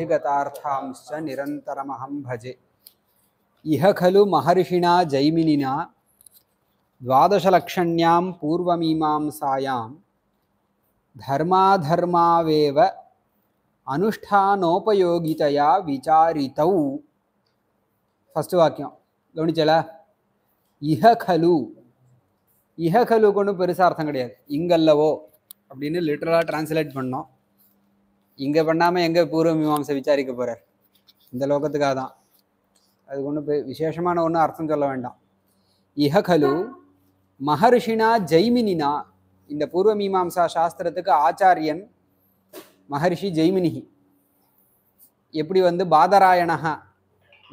సిద్ధిగతార్థాంశ నిరంతరమహం భజే ఇహ ఖలు మహర్షిణా జైమినినా ద్వాదశలక్షణ్యాం పూర్వమీమాంసాయాం ధర్మాధర్మావేవ అనుష్ఠానోపయోగితయా విచారితౌ ఫస్ట్ వాక్యం கவனிச்சலா இஹ கலு இஹ கலு கொண்டு பெருசாக அர்த்தம் கிடையாது இங்கல்லவோ அப்படின்னு டிரான்ஸ்லேட் பண்ணோம் இங்கே பண்ணாமல் எங்கே பூர்வ மீமாம்சை விசாரிக்க போகிறார் இந்த லோகத்துக்காக தான் அதுக்கு ஒன்றும் விசேஷமான ஒன்றும் அர்த்தம் சொல்ல வேண்டாம் இஹ கலு மகர்ஷினா ஜெய்மினினா இந்த பூர்வ மீமாம்சா சாஸ்திரத்துக்கு ஆச்சாரியன் மகர்ஷி ஜெய்மினி எப்படி வந்து பாதராயணா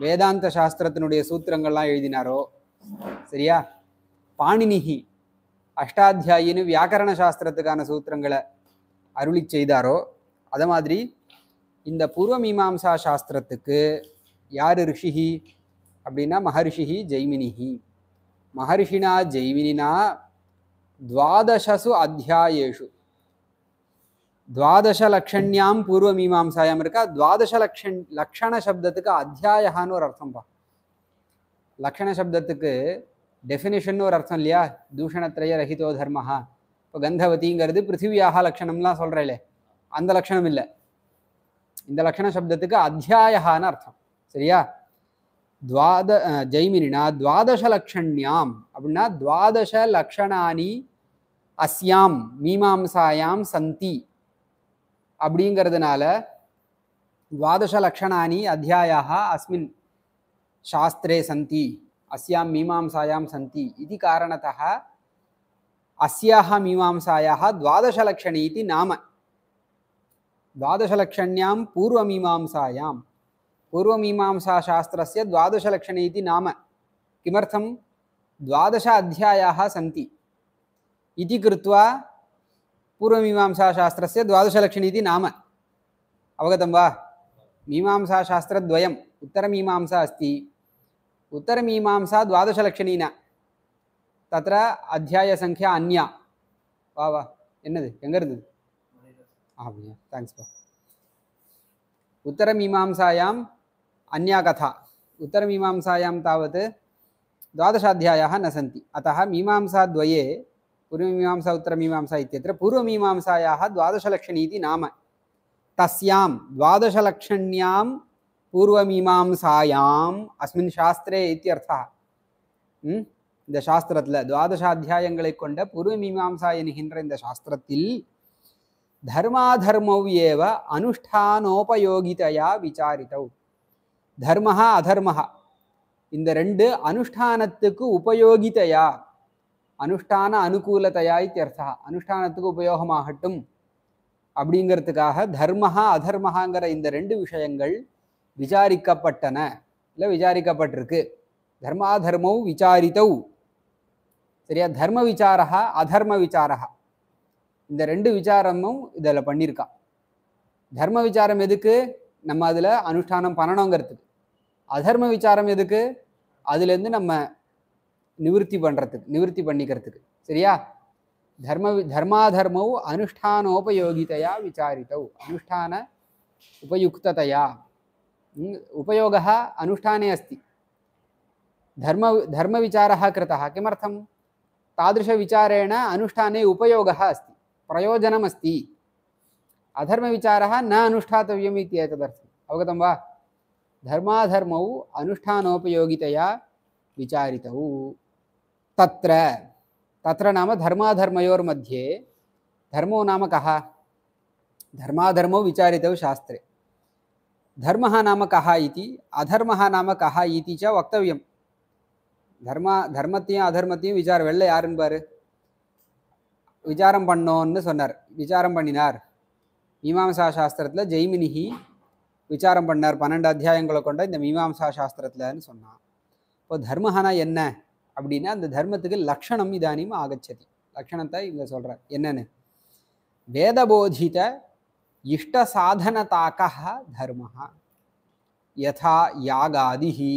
வேதாந்த சாஸ்திரத்தினுடைய சூத்திரங்கள்லாம் எழுதினாரோ சரியா பாணினிஹி அஷ்டாத்தியாயின்னு வியாக்கரண சாஸ்திரத்துக்கான சூத்திரங்களை அருளி செய்தாரோ அதை மாதிரி இந்த பூர்வ மீமாம்சா சாஸ்திரத்துக்கு யார் ரிஷிஹி அப்படின்னா மகர்ஷிஹி ஜெய்மினிஹி மகர்ஷினா ஜெய்மினினா துவாதசசு அத்தியாயேஷு துவாதச லக்ஷண்யாம் பூர்வ மீமாம்சாயாம் இருக்கா துவாதச லக்ஷன் லக்ஷண சப்தத்துக்கு அத்தியாயான்னு ஒரு அர்த்தம்ப்பா லக்ஷண சப்தத்துக்கு டெஃபினேஷன் ஒரு அர்த்தம் இல்லையா தூஷணத்திரைய ரஹிதோ தர்மஹா இப்போ கந்தவதிங்கிறது பிருத்திவியாக லக்ஷணம்லாம் சொல்கிறேன் அந்த லட்சணம் இல்லை இந்த லட்சண சப்தத்துக்கு அத்தியாயான்னு அர்த்தம் சரியா துவாத ஜெய்மினா துவாதச லக்ஷண்யாம் அப்படின்னா துவாதச லக்ஷணானி அஸ்யாம் மீமாம்சாயாம் சந்தி அப்படிங்கிறதுனால துவாதச லக்ஷணானி அத்தியாயா அஸ்மின் சாஸ்திரே சந்தி அஸ்யாம் மீமாம்சாயாம் சந்தி இது காரணத்தः अस्याः मीमांसायाः द्वादशलक्षणी इति नाम द्वादशलक्षण्यां पूर्वमीमांसायां पूर्वमीमांसाशास्त्रस्य द्वादशलक्षणे इति नाम किमर्थं द्वादश अध्यायाः सन्ति इति कृत्वा पूर्वमीमांसाशास्त्रस्य द्वादशलक्षणे इति नाम अवगतं वा मीमांसाशास्त्रद्वयम् उत्तरमीमांसा अस्ति उत्तरमीमांसा द्वादशलक्षणेन तत्र अध्यायसङ्ख्या अन्या वा वा என்னது எங்க அப்படியா தேங்க்ஸ்ப்பா उत्तरमीमांसायाम् अन्या कथा उत्तरमीमांसायां तावत् द्वादशाध्यायाः न सन्ति अतः मीमांसाद्वये पूर्वमीमांसा उत्तरमीमांसा इत्यत्र पूर्वमीमांसायाः द्वादशलक्षणी इति नाम तस्यां द्वादशलक्षण्यां पूर्वमीमांसायाम् अस्मिन् शास्त्रे इत्यर्थः இந்த சாஸ்திரத்தில் துவாதசாத்தியாயங்களை கொண்ட பூர்வ மீமாம்சா என்கின்ற இந்த சாஸ்திரத்தில் தர்மாதர்மௌ அனுஷ்டானோபயோகிதையா விசாரித்தவ் தர்மா அதர்மஹா இந்த ரெண்டு அனுஷ்டானத்துக்கு உபயோகிதையா அனுஷ்டான அனுகூலத்தையா இத்தியர்த்தா அனுஷ்டானத்துக்கு உபயோகமாகட்டும் அப்படிங்கிறதுக்காக தர்மஹா அதர்மஹாங்கிற இந்த ரெண்டு விஷயங்கள் விசாரிக்கப்பட்டன இல்லை விசாரிக்கப்பட்டிருக்கு தர்மாதர்மௌ விசாரித்தவ் சரியா தர்ம விசாரா அதர்ம விசாரா இந்த ரெண்டு விசாரமும் இதில் பண்ணியிருக்கான் தர்ம விசாரம் எதுக்கு நம்ம அதில் அனுஷ்டானம் பண்ணணுங்கிறதுக்கு அதர்ம விசாரம் எதுக்கு அதுலேருந்து நம்ம நிவர்த்தி பண்ணுறதுக்கு நிவர்த்தி பண்ணிக்கிறதுக்கு சரியா தர்ம தர்மாதர்மௌ அனுஷ்டானோபயோகிதையா விசாரித்தவு அனுஷ்டான உபயுக்ததையா அனுஷ்டானே அஸ்தி தர்ம தர்ம விசாரா கிருத்தா கிமர்த்தம் தாதிருஷ तादृशविचारेण அனுஷ்டானே उपयोगः அஸ்தி प्रयोजनमस्ति अधर्मविचारः न अनुष्ठातव्यम् इति एतदर्थम् अवगतं वा धर्माधर्मौ अनुष्ठानोपयोगितया विचारितौ तत्र तत्र नाम धर्माधर्मयोर्मध्ये धर्मो नाम कः धर्माधर्मौ विचारितौ शास्त्रे धर्मः नाम कः इति अधर्मः नाम कः इति च वक्तव्यं धर्म धर्मத்தையும் अधर्मத்தையும் विचार வெள்ளை யாருன்னு பாரு விசாரம் பண்ணோன்னு சொன்னார் விசாரம் பண்ணினார் மீமாம்சா சாஸ்திரத்தில் ஜெய்மினிஹி விசாரம் பண்ணார் பன்னெண்டு அத்தியாயங்களை கொண்ட இந்த மீமாம்சா சாஸ்திரத்தில்னு சொன்னான் இப்போ தர்மஹானா என்ன அப்படின்னா அந்த தர்மத்துக்கு லக்ஷணம் இதானியும் ஆகச்சதி லக்ஷணத்தை இவங்க சொல்கிறார் என்னென்னு வேதபோதித இஷ்ட தாக்க தர்மஹா யதா யாகாதிஹி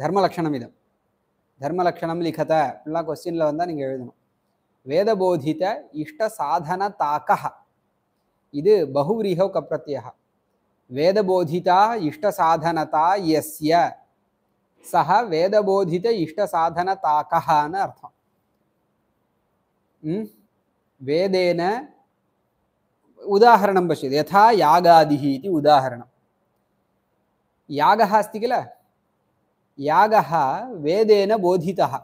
தர்மலக்ஷணம் இதம் தர்மலக்ஷணம் லிகத இப்படிலாம் கொஸ்டினில் வந்தால் நீங்கள் எழுதணும் वेदबोधित इष्टसाधनताक इत बहुव्रीहौक प्रत्यय वेदबोधिता इष्टसाधनता यस्य सः वेदबोधित इष्टसाधनताकः न अर्थम् वेदेन उदाहरणं पश्यति यथा यागादिः इति उदाहरणं यागः किल याग वेदेन बोधितः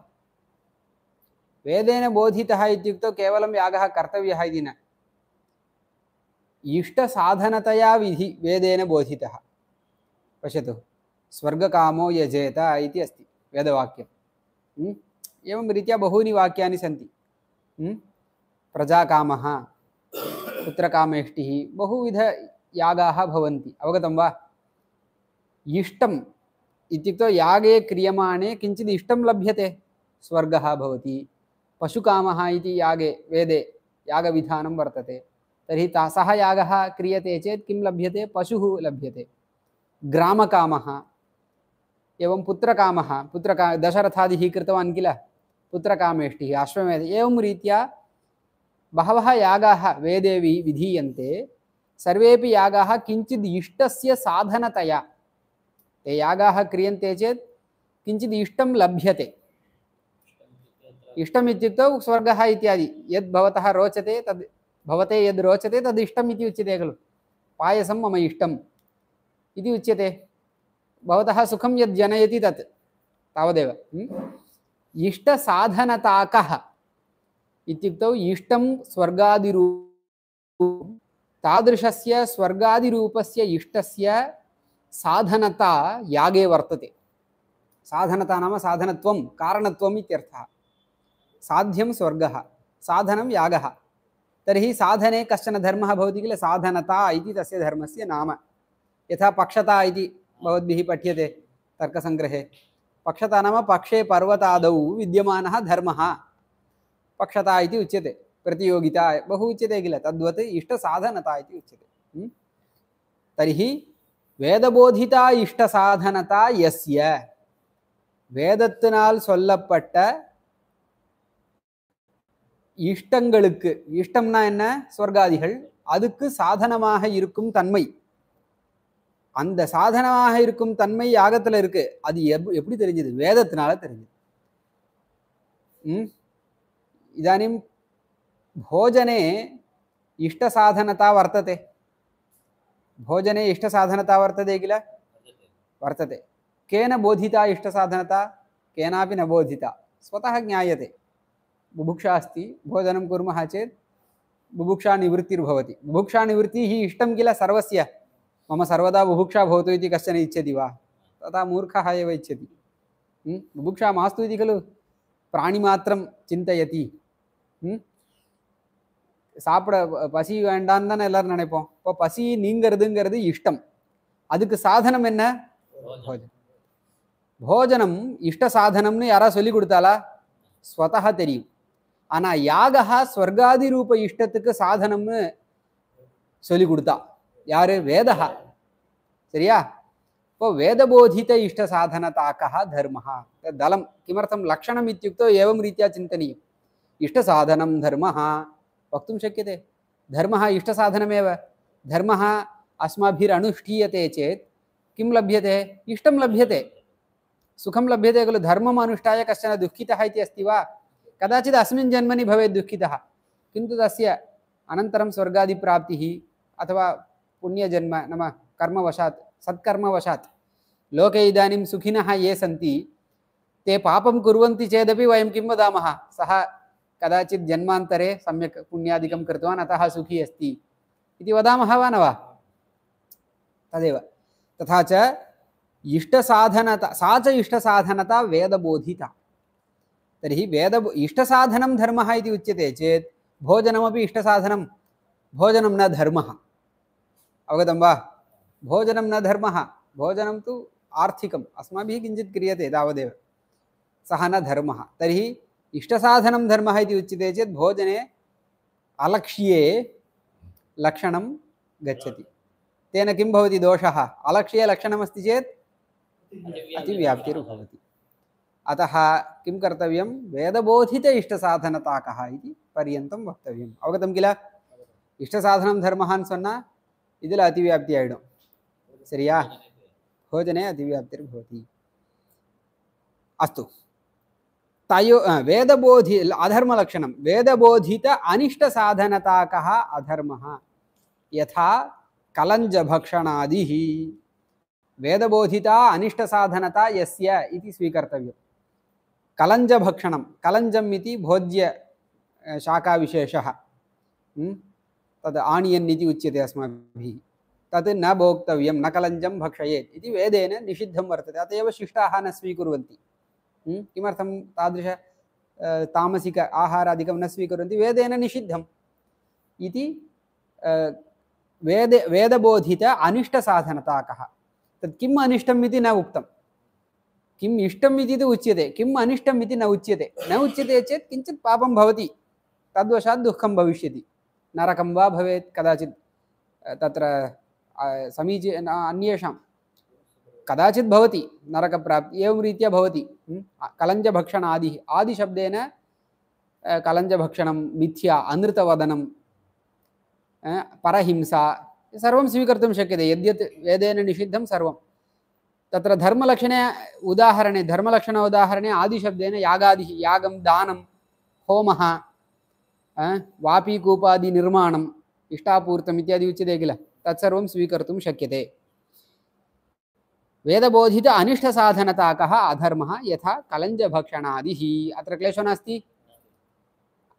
वेदेन बोधितुक्त केवल याग कर्तव्य है इति न विधि वेदेन बोधि पश्य स्वर्गकामो यजेत अस्त अस्ति वेदवाक्यम् हम्म? एवं सी बहूनि वाक्यानि सन्ति हम्म? प्रजाकामः पुत्रकामेष्टिः बहुविधयागाः वा इष्टम् इत्युक्तौ यागे क्रियमाणे किञ्चित् इष्टं लभ्यते स्वर्गः पशुकामः इति यागे वेदे यागविधानं वर्तते तर्हि ता सः यागः क्रियते चेत कि लभ्यते पशुः लभ्यते काम एवं पुत्र पुत्रकामः पुत्रका दशरथादिः कृतवान् किल पुत्र कामेष्टि अश्वेध एवं रीत्या बहव यागाः वेदे विधीये सर्वे सर्वेपि किंचिदीष्ट साधनतया ते यागा क्रीय चेत् किञ्चिद् इष्टं लभ्यते इष्टम् इत्युक्तौ इत्यादि यद् रोचते तद् भवते यद् रोचते तद् उच्यते खलु पायसं मम इष्टम् इति उच्यते भवतः सुखं यद् जनयति तत् तावदेव इष्टसाधनताकः इत्युक्तौ इष्टं स्वर्गादिरू साधनता यागे वर्तते साधनता नाम साधनत्वं कारणत्वम् साध्यं स्वर्ग साधन याग तर्हि साधने कचन धर्म भवति किल साधनता तस्य धर्मस्य नाम यथा पक्षता भवद्भिः पठ्यते तर्कसङ्ग्रहे पक्षता नाम पक्षे पर्वतादौ विद्यमानः धर्म पक्षता इति उच्यते प्रतियोगिता बहु उच्यते किल तद्वत् इष्टसाधनता इति उच्यते तर्हि वेदबोधिता इष्टसाधनता यस्य वेदत्तिनाल् सोल्लपट्ट இஷ்டங்களுக்கு இஷ்டம்னா என்ன சொர்க்காதிகள் அதுக்கு சாதனமாக இருக்கும் தன்மை அந்த சாதனமாக இருக்கும் தன்மை யாகத்தில் இருக்கு அது எப் எப்படி தெரிஞ்சது வேதத்தினால தெரிஞ்சது சாதனத்தா வர்த்ததே போஜனே இஷ்ட சாதனத்தா வர்த்ததே கிள வர்த்ததே கேன போதிதா இஷ்ட சாதனத்தா கேனாபி நபோதிதா ஸ்வதாக జ్ఞాయతే बुभुक्षा अस्ति भोजनं कुर्मः चेत् बुभुक्षानिवृत्तिर्भवति बुभुक्षानिवृत्तिः इष्टं किल सर्वस्य मम सर्वदा बुभुक्षा भवतु इति कश्चन इच्छति वा तथा मूर्खः एव इच्छति बुभुक्षा मास्तु इति खलु प्राणिमात्रं चिन्तयति சாப்பிட பசி வேண்டான்னு தானே எல்லாரும் நினைப்போம் இப்போ பசி நீங்கிறதுங்கிறது இஷ்டம் அதுக்கு சாதனம் என்ன போஜனம் போஜனம் இஷ்ட சாதனம்னு யாராவது சொல்லி கொடுத்தாலா ஸ்வதா தெரியும் आना यहाँ स्वर्गादी रूप इष्ट साधन चलिकुड़ता यार वेद सरिया वेद बोधित इष्ट साधन ताक धर्म दलम किमर्थम लक्षण एवं रीत्या चिंतनीय इष्ट साधन धर्म वक्त शक्य है धर्म इष्ट साधनमेव धर्म अस्मभिरनुष्ठीय चेत कि इष्ट लभ्यते सुखम लभ्यते खलु धर्म अनुष्ठा कशन दुखिता अस्त वा कदाचि अस्मिन् जन्मनि भवेत् दुःखितः किन्तु तस्य अनन्तरं स्वर्गादिप्राप्तिः अथवा पुण्यजन्म नाम कर्मवशात् सत्कर्मवशात् लोके इदानीं सुखिनः ये सन्ति ते पापं कुर्वन्ति चेदपि वयं किं वदामः सः कदाचित् जन्मान्तरे सम्यक् पुण्यादिकं कृतवान् अतः सुखी अस्ति इति वदामः वा न वा तदेव तथा च इष्टसाधनता सा च इष्टसाधनता वेदबोधिता तरी वेद इष्टसाधनं धर्म इति उच्यते चेत् भोजनमपि इष्टसाधनं भोजन न धर्म अवगत वा भोजन न धर्म भोजन तो आर्थिक अस्माभिः क्रीय से तबदे सह न धर्म तर्हि इष्टसाधनं धर्मः उच्य है चेत भोजने अलक्ष्ये लक्षण गच्छति तेन किं भवति दोषः अलक्ष्ये लक्षणमस्ति चेत् अतिव्याप्तिर्भवति अतः किं कर्तव्यं वेदबोधित इष्टसाधनताकः इति पर्यन्तं वक्तव्यम् अवगतं किल इष्टसाधनं धर्महान् सोन्न इदिल अतिव्याप्ति आयिडुम् सरिया भोजने अतिव्याप्तिर्भवति अस्तु तयो वेदबोधि अधर्मलक्षणं वेदबोधित अनिष्टसाधनताकः अधर्मः यथा कलञ्जभक्षणादिः वेदबोधिता अनिष्टसाधनता यस्य इति स्वीकर्तव्यम् कलंज भक्षण इति भोज्य शाकाविशेषः हम्म? तद् आनियन् इति उच्यते अस्म तत् न भोक्त न कलञ्जं भक्षयेत् वेदेन निषिद्ध वर्त है अतएव शिष्टा न स्वीकुर्वन्ति हम्म? किम तादृश तामसिक आहारादिकं न स्वीकुर्वन्ति वेदेन निषिद्धम् वेद वेदबोधित अनिष्ट साधनता तत् किम् अनिष्टम् न उक्तम किम इष्टमी इति तु उच्यते किम् अनिष्टम् इति न उच्यते न उच्यते चेत् किञ्चित् पापं भवति तद्वशात् दुःखं भविष्यति नरकं वा भवेत् कदाचित् तत्र समीचीन अन्येषां कदाचित् नरक प्राप्ति एवं रीत्या भवति आदि आदिः आदिशब्देन कलञ्जभक्षणं मिथ्या अनृतवदनं परहिंसा सर्व सर्वं शक्य है यद्यत् वेदेन निषिद्ध सर्वं तत्र धर्मलक्षणे उदाहरणे धर्मलक्षण उदाहरणे आदिशब्देन यागादि यागं दानं होमः वापीकूपादि निर्माणं इष्टापूर्तम् इत्यादि उच्यते किल तत्सर्वं स्वीकर्तुं शक्यते वेदबोधित अनिष्टसाधनताकः अधर्मः यथा कलञ्जभक्षणादिः अत्र क्लेशो नास्ति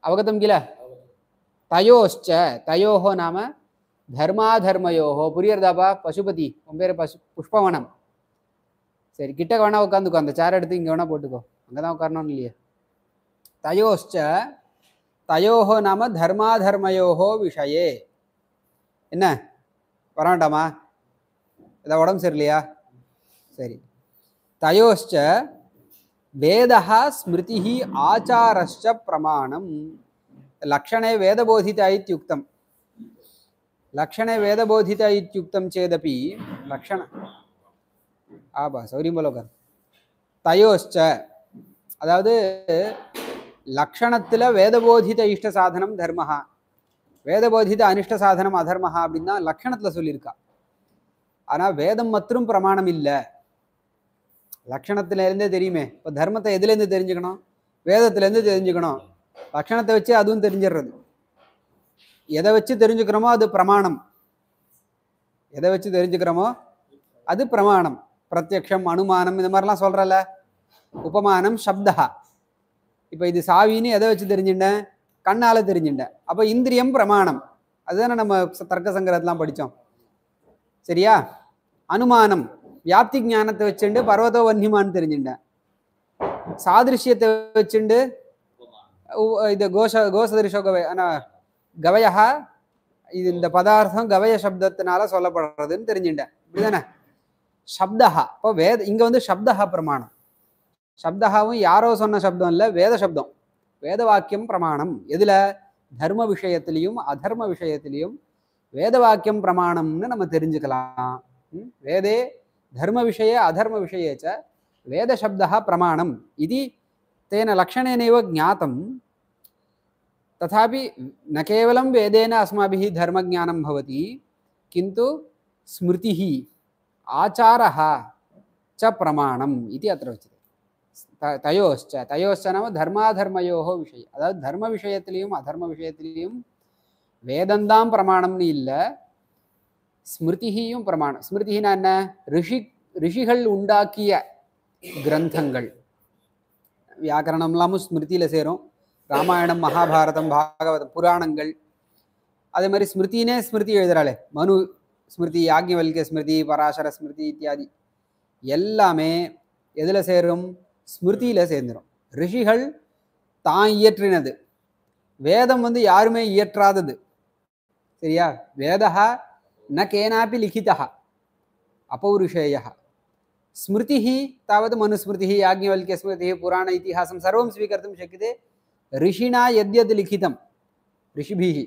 अवगतं किल तयोश्च तयोः नाम धर्माधर्मयोः पुर्यर्दाप पशुपति ओम्बेरे पशु சரி கிட்டக்க வேணா உட்காந்துக்கோ அந்த சேர் எடுத்து இங்கே வேணா போட்டுக்கோ அங்கே தான் உட்காரணும்னு இல்லையே தயோஷ்ச தயோஹோ நாம தர்மாதர்மயோகோ விஷயே என்ன வர வேண்டாமா ஏதாவது உடம்பு சரியில்லையா சரி தயோஷ்ச வேதா ஸ்மிருதி ஆச்சாரஷ்ட பிரமாணம் లక్షణే వేదబోధిత ఇత్యుక్తం లక్షణే వేదబోధిత ఇత్యుక్తం చేదపి లక్షణ ஆபா சௌரியம்பலோகர் தயோஷ்ச அதாவது லக்ஷணத்தில் வேதபோதித இஷ்ட சாதனம் தர்மஹா வேதபோதித அனிஷ்ட சாதனம் அதர்மஹா அப்படின்னு தான் லக்ஷணத்தில் சொல்லியிருக்கா ஆனால் வேதம் மற்றும் பிரமாணம் இல்லை லக்ஷணத்திலேருந்தே தெரியுமே இப்போ தர்மத்தை எதுலேருந்து தெரிஞ்சுக்கணும் வேதத்துலேருந்து தெரிஞ்சுக்கணும் லக்ஷணத்தை வச்சு அதுவும் தெரிஞ்சிடுறது எதை வச்சு தெரிஞ்சுக்கிறோமோ அது பிரமாணம் எதை வச்சு தெரிஞ்சுக்கிறோமோ அது பிரமாணம் பிரத்யக்ஷம் அனுமானம் இந்த மாதிரிலாம் சொல்கிறல்ல உபமானம் சப்தா இப்போ இது சாவின்னு எதை வச்சு தெரிஞ்சுட்டேன் கண்ணால் தெரிஞ்சுட்டேன் அப்போ இந்திரியம் பிரமாணம் அதுதானே நம்ம தர்க்க சங்கரத்தெலாம் படித்தோம் சரியா அனுமானம் வியாப்தி ஞானத்தை வச்சுண்டு பர்வதோ வன்னிமான்னு தெரிஞ்சுட்டேன் சாதிருஷ்யத்தை வச்சுண்டு இது கோஷ கோசதிருஷோ கவை ஆனால் கவையகா இது இந்த பதார்த்தம் கவய சப்தத்தினால சொல்லப்படுறதுன்னு தெரிஞ்சுட்டேன் இப்படிதானே சப்தஹா இப்போ வேத இங்கே வந்து சப்தஹா பிரமாணம் சப்தஹாவும் யாரோ சொன்ன சப்தம் இல்லை வேத சப்தம் வேத வாக்கியம் பிரமாணம் எதில் தர்ம விஷயத்திலையும் அதர்ம விஷயத்திலையும் வேத வாக்கியம் பிரமாணம்னு நம்ம தெரிஞ்சுக்கலாம் வேதே தர்ம விஷய அதர்ம விஷயச்ச வேத சப்தா பிரமாணம் இது तेन लक्षणेनैव ज्ञातं तथापि न केवलं वेदेन अस्माभिः धर्मज्ञानं பவதி கிந்து स्मृतिः आचारः च प्रमाणम् इति अत्र उच्यते தயோஷ்ச தயோஷ்ச நம்ம தர்மாதர்மயோ விஷயம் அதாவது தர்ம விஷயத்திலையும் அதர்ம விஷயத்திலையும் வேதந்தான் பிரமாணம்னு இல்லை ஸ்மிருதியும் பிரமாணம் ஸ்மிருதினா என்ன ரிஷி ரிஷிகள் உண்டாக்கிய கிரந்தங்கள் வியாக்கரணம் இல்லாமல் ஸ்மிருதியில் சேரும் ராமாயணம் மகாபாரதம் பாகவதம் புராணங்கள் அதே மாதிரி ஸ்மிருதினே ஸ்மிருதி எழுதுறாளே மனு ஸ்மிருதி யாக்ஞவல்க ஸ்மிருதி பராசர ஸ்மிருதி இத்தியாதி எல்லாமே எதில் சேரும் ஸ்மிருதியில் சேர்ந்துடும் ரிஷிகள் தான் இயற்றினது வேதம் வந்து யாருமே இயற்றாதது சரியா வேதா ந கேனாப்பி லிఖிதா अपौरुषेयः स्मृतिः तावत् मनुस्मृतिः याज्ञवल्क्यस्मृतिः पुराण इतिहासं सर्वं स्वीकर्तुं शक्यते ऋषिणा यद्यद् लिखितं ரிஷிபிஹி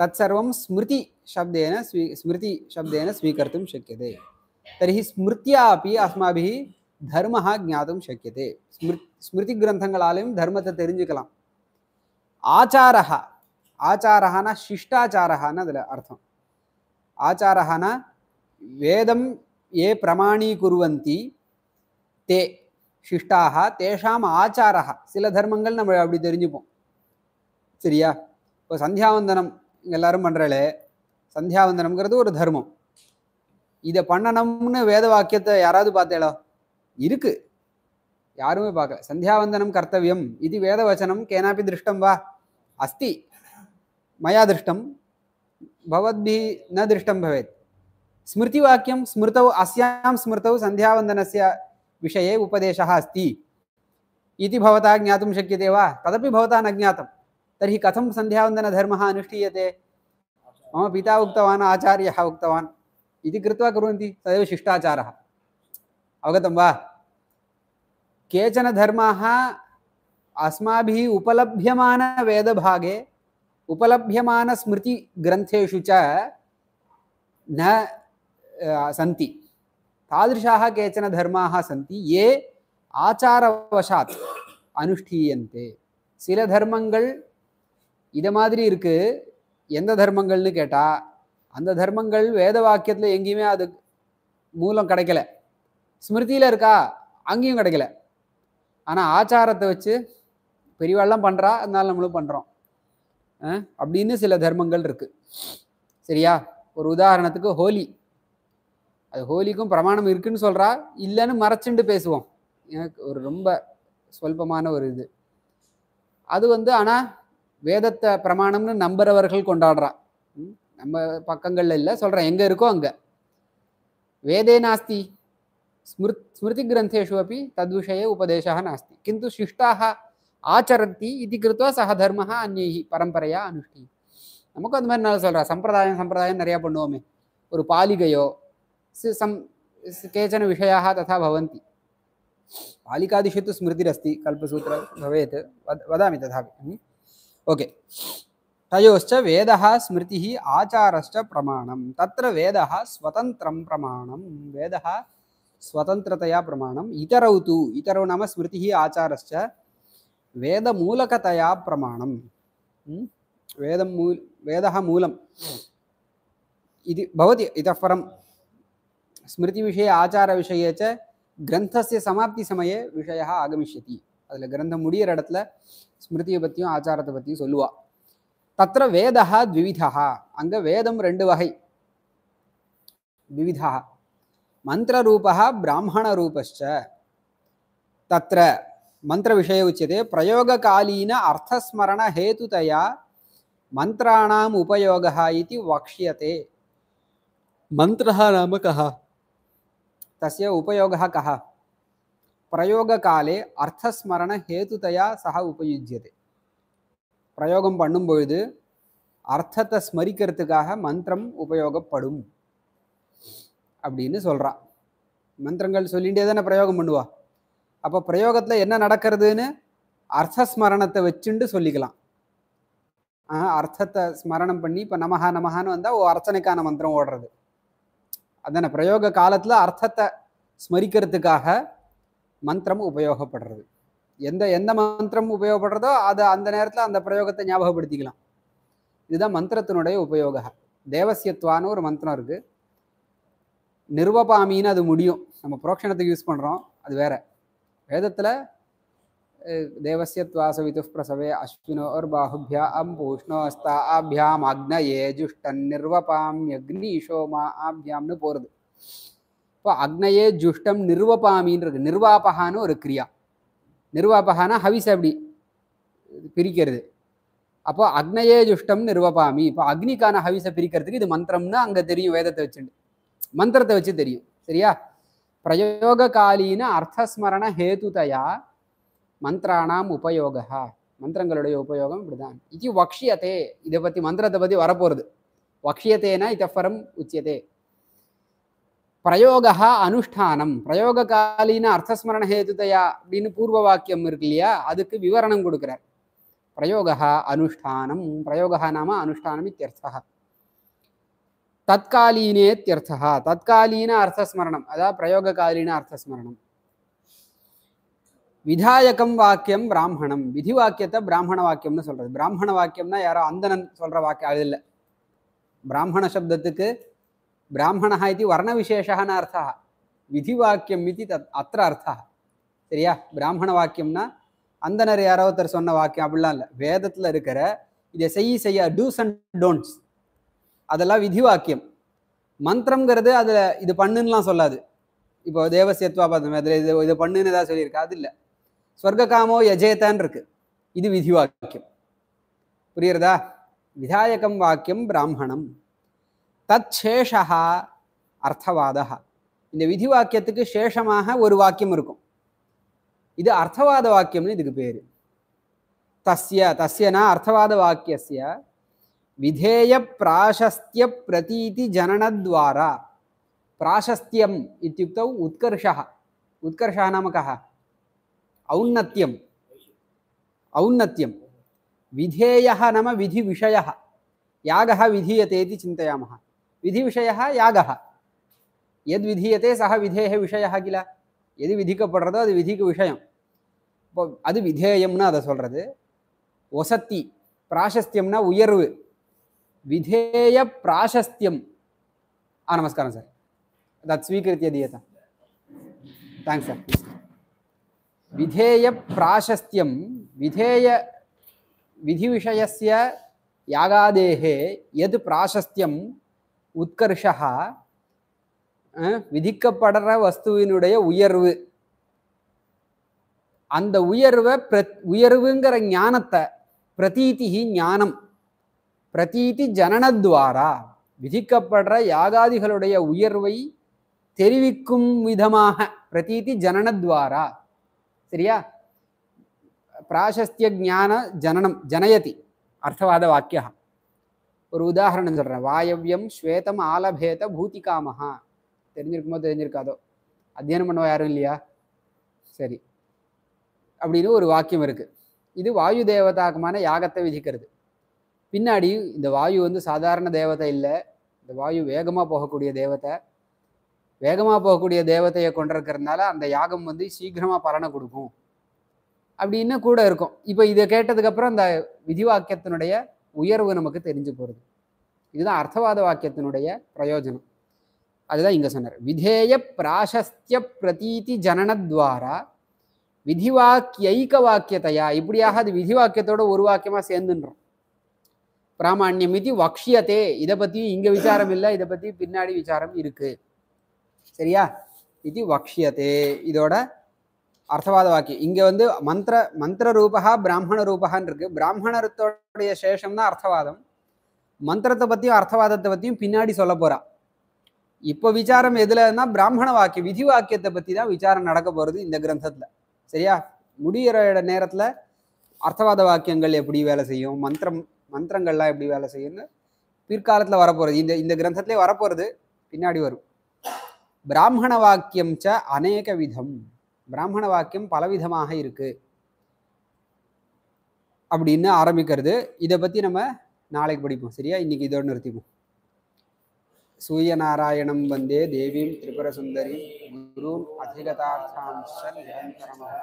तत्सर्व स्मृति शब्देन स्वी स्मृति शब्देन स्वीकर्त शक्य तरी स्मृत्या अस्म धर्म ज्ञात शक्य है स्मृ स्मृति ग्रंथाल धर्मते आचार आचार शिष्टाचार अर्थम आचार वेदम ये प्रमाणीक ते शिष्टा तेजाम आचार सी धर्म नाम सरिया संध्या எல்லாரும் மன்றளே ಸಂಧ್ಯಾವಂದನಂ กร ದು ಒಂದು ಧರ್ಮం ಇದೆ பண்ணನಂನ ವೇದವಾಕ್ಯತೆ யாராவது பார்த்தೇಳೋ இருக்கு யாருமே பார்க்கல ಸಂಧ್ಯಾವಂದನಂ ಕರ್ತವ್ಯಂ ಇದು ವೇದವಚನಂ కేనాపి దృష్ట్ం వా అస్తి మయా దృష్ట్ం భవద్ బి న దృష్ట్ం భవేత్ స్మృతి వాక్యం స్మృతౌ ఆస్యాం స్మృతౌ సంధ్యావందనస్య విషయే ఉపదేశః ఆస్తి ఇది భవతా జ్ఞ าท um शक्यதேವಾ తதಪಿ భవతా నజ్ఞాత तरी कथम संध्यावंदन धर्म अनुष्ठीय मम पिता उक्तवान् आचार्य उक्तवान् इति कृत्वा कुर्वन्ति तदेव शिष्टाचारः अवगतं वा केचन धर्माः अस्माभिः उपलभ्यमानवेदभागे उपलभ्यमानस्मृतिग्रन्थेषु च न सन्ति तादृशाः केचन धर्माः सन्ति ये आचारवशात् अनुष्ठीयन्ते சில இதை மாதிரி இருக்குது எந்த தர்மங்கள்னு கேட்டால் அந்த தர்மங்கள் வேத வாக்கியத்தில் எங்கேயுமே அது மூலம் கிடைக்கல ஸ்மிருதியில் இருக்கா அங்கேயும் கிடைக்கல ஆனால் ஆச்சாரத்தை வச்சு பெரியவாள்லாம் பண்ணுறா அதனால நம்மளும் பண்ணுறோம் அப்படின்னு சில தர்மங்கள் இருக்குது சரியா ஒரு உதாரணத்துக்கு ஹோலி அது ஹோலிக்கும் பிரமாணம் இருக்குன்னு சொல்கிறா இல்லைன்னு மறைச்சுண்டு பேசுவோம் எனக்கு ஒரு ரொம்ப சொல்பமான ஒரு இது அது வந்து ஆனால் வேதத்த பிரமாணம்னு நம்பர்வர்கள் கொண்டாடுறா நம்ம பக்கங்கள இல்ல சொல்றேன் எங்க இருக்கும் அங்க வேதே நாஸ்தி ஸ்மிருதி ग्रंथेषुपि ததுஷயே உபதேசஹ நாஸ்தி கிந்து சிஷ்டாஹ ஆचरந்தி इति कृत्वा சகதர்மஹ அன்யேஹி பாரம்பரியா அனுஷ்டி நம்மகாண்டமர் சொல்றா சம்ப்ரதாயம் சம்ப்ரதாயம் நிறைய பண்ணுவேமே ஒரு பா ลีก யோ ஸம் கேசன விஷயஹா তথা भवந்தி பாlikaதி சேது ஸ்மிருதி ரஸ்தி கல்பாசூத்ர நவேத வதாமி ததகி ओके तयोच वेद स्मृति आचारश्च प्रमाण त्र वेद स्वतंत्र प्रमाण वेद स्वतंत्रतया प्रमाण इतरौ तो इतरौ नाम स्मृति आचारश्च वेदमूलकतया प्रमाण हम्म? वेद मूल वेद मूल इति भवति इतः परं स्मृतिविषये च ग्रन्थस्य समाप्तिसमये विषयः आगमिष्यति அதில் கிரந்தம் முடிகிற இடத்துல ஸ்மிருதியை பற்றியும் ஆச்சாரத்தை பற்றியும் சொல்லுவா தத்திர வேதா த்விவிதா அங்கே வேதம் ரெண்டு வகை விவிதா மந்திர ரூபா பிராமண ரூபஸ்ச தத்திர மந்திர விஷய உச்சதே பிரயோககாலீன அர்த்தஸ்மரண ஹேதுதயா மந்திராணாம் உபயோகः इति वक्ष्यते மந்திரः नाम कः तस्य उपयोगः कः காலே அர்த்தஸ்மரண ஹேதுதையா சக உபயுஜியது பிரயோகம் பண்ணும்பொழுது அர்த்தத்தை ஸ்மரிக்கிறதுக்காக மந்திரம் உபயோகப்படும் அப்படின்னு சொல்கிறான் மந்திரங்கள் சொல்லிகிட்டே தானே பிரயோகம் பண்ணுவா அப்போ பிரயோகத்தில் என்ன நடக்கிறதுன்னு அர்த்தஸ்மரணத்தை வச்சுண்டு சொல்லிக்கலாம் அர்த்தத்தை ஸ்மரணம் பண்ணி இப்போ நமஹா நமஹான்னு வந்தால் ஓ அர்ச்சனைக்கான மந்திரம் ஓடுறது அதான பிரயோக காலத்தில் அர்த்தத்தை ஸ்மரிக்கிறதுக்காக மந்திரம் உபயோகப்படுறது எந்த எந்த மந்திரம் உபயோகப்படுறதோ அதை அந்த நேரத்தில் அந்த பிரயோகத்தை ஞாபகப்படுத்திக்கலாம் இதுதான் மந்திரத்தினுடைய உபயோக தேவசியத்வான்னு ஒரு மந்திரம் இருக்குது நிர்வபாமின்னு அது முடியும் நம்ம புரோக்ஷணத்துக்கு யூஸ் பண்ணுறோம் அது வேற வேதத்தில் தேவசியத்வாசவிது பிரசவே அஸ்வினோர் பாஹுபியா அஸ்தா ஆபியாம் அக்னயே ஜுஷ்டன் நிர்வபாம் யக்னீஷோமா ஆபியாம்னு போகிறது இப்போ அக்னையே ஜுஷ்டம் நிர்வபாமின்னு நிர்வாபகான்னு ஒரு கிரியா நிர்வாபகானா ஹவிஸ் அப்படி பிரிக்கிறது அப்போ அக்னையே ஜுஷ்டம் நிர்வபாமி இப்போ அக்னிக்கான ஹவிசை பிரிக்கிறதுக்கு இது மந்திரம்னு அங்கே தெரியும் வேதத்தை வச்சுட்டு மந்திரத்தை வச்சு தெரியும் சரியா காலீன அர்த்தஸ்மரண ஹேதுதையா மந்திராணாம் உபயோகா மந்திரங்களுடைய உபயோகம் இப்படிதான் இது வக்ஷியத்தே இதை பற்றி மந்திரத்தை பற்றி வரப்போகிறது வக்ஷியத்தேனா இதஃபரம் உச்சியதே பிரயோகா அனுஷ்டானம் பிரயோககாலீன அர்த்தஸ்மரண ஹேதுதையா அப்படின்னு பூர்வ வாக்கியம் இருக்கு இல்லையா அதுக்கு விவரணம் கொடுக்குறார் பிரயோகா அனுஷ்டானம் பிரயோகா நாம அனுஷ்டானம் இத்தியர்த்தா தற்காலீனே தியர்த்தா தற்காலீன அர்த்தஸ்மரணம் அதாவது பிரயோககாலீன அர்த்தஸ்மரணம் விதாயகம் வாக்கியம் பிராமணம் விதி வாக்கியத்தை பிராமண வாக்கியம்னு சொல்றது பிராமண வாக்கியம்னா யாரோ அந்தனன் சொல்ற வாக்கியம் அது இல்லை பிராமண சப்தத்துக்கு பிராமணா இது வர்ணவிசேஷான அர்த்தா விதி வாக்கியம் இது தத் அத்த அர்த்தா சரியா பிராமண வாக்கியம்னா அந்தனர் யாரோ ஒருத்தர் சொன்ன வாக்கியம் அப்படிலாம் இல்லை வேதத்தில் இருக்கிற இதை செய்ய செய்ய டூஸ் அண்ட் டோன்ட்ஸ் அதெல்லாம் விதி வாக்கியம் மந்திரம்ங்கிறது அதில் இது பண்ணுன்னுலாம் சொல்லாது இப்போ தேவசியத்வா பதம் அதில் இது இது பண்ணுன்னு ஏதாவது சொல்லியிருக்கா அது இல்லை ஸ்வர்க்காமோ யஜேதான் இருக்கு இது விதி வாக்கியம் புரியுறதா விதாயகம் வாக்கியம் பிராமணம் तेष अर्थवाद विधि वाक्य शेष वाक्यम इत अर्थवाद वाक्यम इतर तस्य तस्यना अर्थवाद वाक्य विधेय प्राशस्त्य प्रतीति जनन द्वारा प्राशस्त्यम उत्कर्ष उत्कर्ष नाम कौन्नत्यम औन्नत्यम विधेय नाम विधि विषय याग विधीये चिंतयामः विधिविषयः यागः यद्विधीयते सः विधेः विषयः किल எது விதிக்கப்படுறதோ அது விதிக்கு விஷயம் இப்போ அது விதேயம்னு அதை சொல்கிறது ஒசத்தி பிராசஸ்தியம்னா உயர்வு விதேய பிராசஸ்தியம் ஆ நமஸ்காரம் சார் தத் ஸ்வீகிருத்திய தீயதா தேங்க்ஸ் சார் விதேய பிராசஸ்தியம் விதேய விதி விஷயசிய யாகாதேகே எது பிராசஸ்தியம் உத்கர்ஷா விதிக்கப்படுற வஸ்துவினுடைய உயர்வு அந்த உயர்வை பிர உயர்வுங்கிற ஞானத்தை பிரதீதி ஞானம் பிரதீதி ஜனனத்வாரா விதிக்கப்படுற யாகாதிகளுடைய உயர்வை தெரிவிக்கும் விதமாக பிரதீதி ஜனனத்வாரா சரியா பிராசஸ்திய ஜான ஜனனம் ஜனயதி அர்த்தவாத வாக்கியம் ஒரு உதாரணம் சொல்கிறேன் வாயவ்யம் ஸ்வேதம் ஆலபேத பூத்திகாமஹா தெரிஞ்சிருக்குமோ தெரிஞ்சிருக்காதோ அத்தியனம் பண்ணுவோம் யாரும் இல்லையா சரி அப்படின்னு ஒரு வாக்கியம் இருக்குது இது வாயு தேவதாக்குமான யாகத்தை விதிக்கிறது பின்னாடி இந்த வாயு வந்து சாதாரண தேவதை இல்லை இந்த வாயு வேகமாக போகக்கூடிய தேவதை வேகமாக போகக்கூடிய தேவதையை கொண்டிருக்கிறதுனால அந்த யாகம் வந்து சீக்கிரமாக பலனை கொடுக்கும் அப்படின்னு கூட இருக்கும் இப்போ இதை கேட்டதுக்கப்புறம் அந்த விதிவாக்கியத்தினுடைய உயர்வு நமக்கு தெரிஞ்சு போகிறது இதுதான் அர்த்தவாத வாக்கியத்தினுடைய பிரயோஜனம் அதுதான் இங்கே சொன்னார் விதேய பிராசஸ்திய பிரதீதி ஜனனத்வாரா விதிவாக்கிய ஐக்க வாக்கியத்தையா இப்படியாக அது விதி வாக்கியத்தோட ஒரு வாக்கியமாக சேர்ந்துன்றோம் பிராமணியம் இது வக்ஷியத்தே இதை பற்றியும் இங்கே விசாரம் இல்லை இதை பற்றி பின்னாடி விசாரம் இருக்குது சரியா இது வக்ஷியத்தே இதோட அர்த்தவாத வாக்கியம் இங்க வந்து மந்திர மந்திர ரூபகா பிராமண ரூபகான் இருக்கு பிராமணத்தோடைய சேஷம் தான் அர்த்தவாதம் மந்திரத்தை பத்தியும் அர்த்தவாதத்தை பத்தியும் பின்னாடி சொல்ல போறா இப்போ விசாரம் எதுலன்னா பிராமண வாக்கியம் விதி வாக்கியத்தை பத்தி தான் விசாரம் நடக்க போறது இந்த கிரந்தத்துல சரியா முடிகிற நேரத்துல அர்த்தவாத வாக்கியங்கள் எப்படி வேலை செய்யும் மந்திரம் மந்திரங்கள்லாம் எப்படி வேலை செய்யும்னு பிற்காலத்தில் வரப்போகிறது இந்த இந்த கிரந்தத்திலே வரப்போகிறது பின்னாடி வரும் பிராமண வாக்கியம் ச அநேக விதம் பிராமண வாக்கியம் பலவிதமாக இருக்குது அப்படின்னு ஆரம்பிக்கிறது இதை பற்றி நம்ம நாளைக்கு படிப்போம் சரியா இன்னைக்கு இதோடு நிறுத்திப்போம் சூரியநாராயணம் வந்தே தேவீம் திரிபுர சுந்தரி குரு அதிகதார்த்தாம் நிரந்தரமாக